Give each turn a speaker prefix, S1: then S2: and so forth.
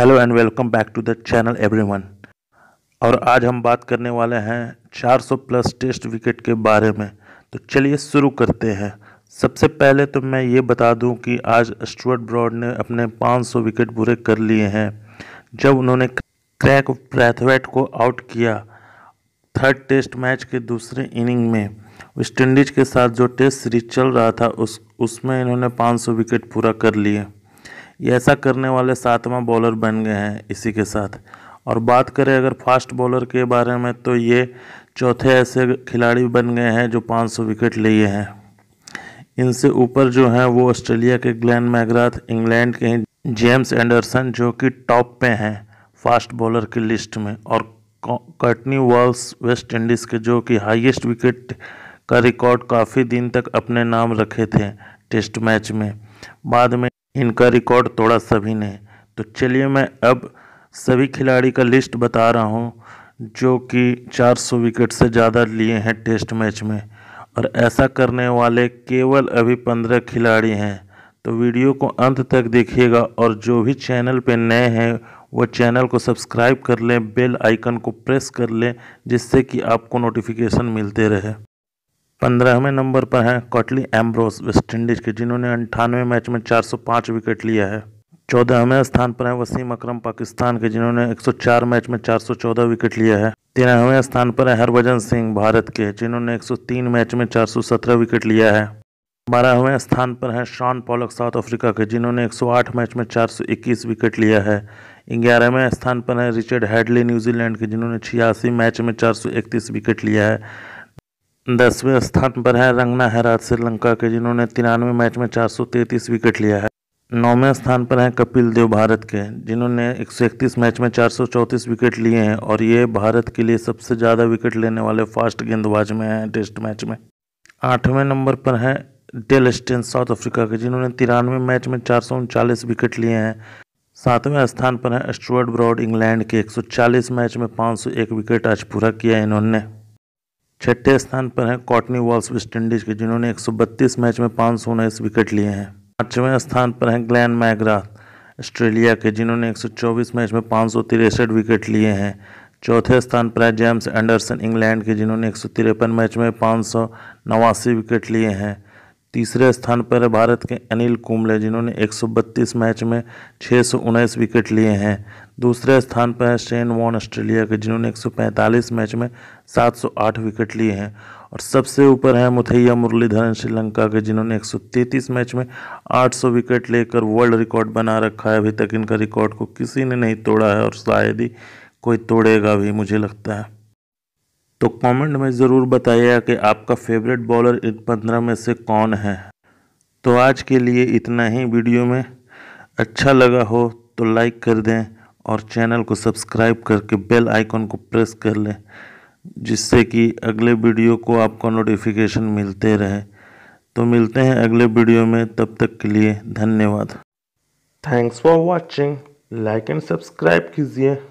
S1: hello and welcome back to the channel everyone और आज हम बात करने वाले हैं 400 प्लस टेस्ट विकेट के बारे में तो चलिए शुरू करते हैं सबसे पहले तो मैं ये बता दूं कि आज स्टुअर्ट ब्रॉड ने अपने 500 विकेट पूरे कर लिए हैं जब उन्होंने क्रैक ब्रैथवेट को आउट किया थर्ड टेस्ट मैच के दूसरे इनिंग में वेस्टइंडीज़ के साथ जो टेस्ट सीरीज चल रहा था उस उसमें इन्होंने 500 विकेट पूरा कर लिए ये ऐसा करने वाले सातवां बॉलर बन गए हैं इसी के साथ और बात करें अगर फास्ट बॉलर के बारे में तो ये चौथे ऐसे खिलाड़ी बन गए हैं जो 500 विकेट लिए हैं इनसे ऊपर जो हैं वो ऑस्ट्रेलिया के ग्लैन मैगराथ इंग्लैंड के जेम्स एंडरसन जो कि टॉप पे हैं फास्ट बॉलर की लिस्ट में और कटनी वॉल्स वेस्ट इंडीज़ के जो कि हाईएस्ट विकेट का रिकॉर्ड काफ़ी दिन तक अपने नाम रखे थे टेस्ट मैच में बाद में इनका रिकॉर्ड तोड़ा सभी ने तो चलिए मैं अब सभी खिलाड़ी का लिस्ट बता रहा हूँ जो कि 400 विकेट से ज़्यादा लिए हैं टेस्ट मैच में और ऐसा करने वाले केवल अभी पंद्रह खिलाड़ी हैं तो वीडियो को अंत तक देखिएगा और जो भी चैनल पे नए हैं वो चैनल को सब्सक्राइब कर लें बेल आइकन को प्रेस कर लें जिससे कि आपको नोटिफिकेशन मिलते रहे पंद्रहवें नंबर पर हैं कॉटली एम्ब्रोस वेस्टइंडीज़ के जिन्होंने अंठानवे मैच में 405 विकेट लिया है चौदहवें स्थान पर हैं वसीम अकरम पाकिस्तान के जिन्होंने 104 मैच में 414 विकेट लिया है तेरहवें स्थान पर है हरभजन सिंह भारत के जिन्होंने 103 मैच में 417 विकेट लिया है बारहवें स्थान पर हैं शॉन पॉलक साउथ अफ्रीका के जिन्होंने 108 मैच में 421 विकेट लिया है ग्यारहवें स्थान पर हैं रिचर्ड हेडली न्यूजीलैंड के जिन्होंने छियासी मैच में 431 विकेट लिया है दसवें स्थान पर है रंगना हैराज श्रीलंका के जिन्होंने तिरानवे मैच में चार विकेट लिया है नौवें स्थान पर हैं कपिल देव भारत के जिन्होंने एक मैच में चार विकेट लिए हैं और ये भारत के लिए सबसे ज़्यादा विकेट लेने वाले फास्ट गेंदबाज में हैं टेस्ट मैच में आठवें नंबर पर हैं डेल स्टेन साउथ अफ्रीका के जिन्होंने तिरानवे मैच में चार विकेट लिए हैं सातवें स्थान पर हैं स्टुअर्ट ब्रॉड इंग्लैंड के 140 मैच में 501 विकेट आज पूरा किया इन्होंने छठे स्थान पर हैं कॉटनी वॉल्स वेस्ट इंडीज के जिन्होंने एक मैच में पाँच विकेट लिए हैं पाँचवें स्थान पर हैं ग्लैन मैगरा ऑस्ट्रेलिया के जिन्होंने एक मैच में पाँच विकेट लिए हैं चौथे स्थान पर है जेम्स एंडरसन इंग्लैंड के जिन्होंने एक मैच में पाँच विकेट लिए हैं तीसरे स्थान पर है भारत के अनिल कुंबले जिन्होंने 132 मैच में छः विकेट लिए हैं दूसरे स्थान पर है शेन वॉन ऑस्ट्रेलिया के जिन्होंने 145 मैच में 708 विकेट लिए हैं और सबसे ऊपर है मुथैया मुरलीधरन श्रीलंका के जिन्होंने 133 मैच में 800 विकेट लेकर वर्ल्ड रिकॉर्ड बना रखा है अभी तक इनका रिकॉर्ड को किसी ने नहीं तोड़ा है और शायद ही कोई तोड़ेगा भी मुझे लगता है तो कमेंट में ज़रूर बताइएगा कि आपका फेवरेट बॉलर इन पंद्रह में से कौन है तो आज के लिए इतना ही वीडियो में अच्छा लगा हो तो लाइक कर दें और चैनल को सब्सक्राइब करके बेल आइकन को प्रेस कर लें जिससे कि अगले वीडियो को आपको नोटिफिकेशन मिलते रहे तो मिलते हैं अगले वीडियो में तब तक के लिए धन्यवाद thanks for watching like and subscribe कीजिए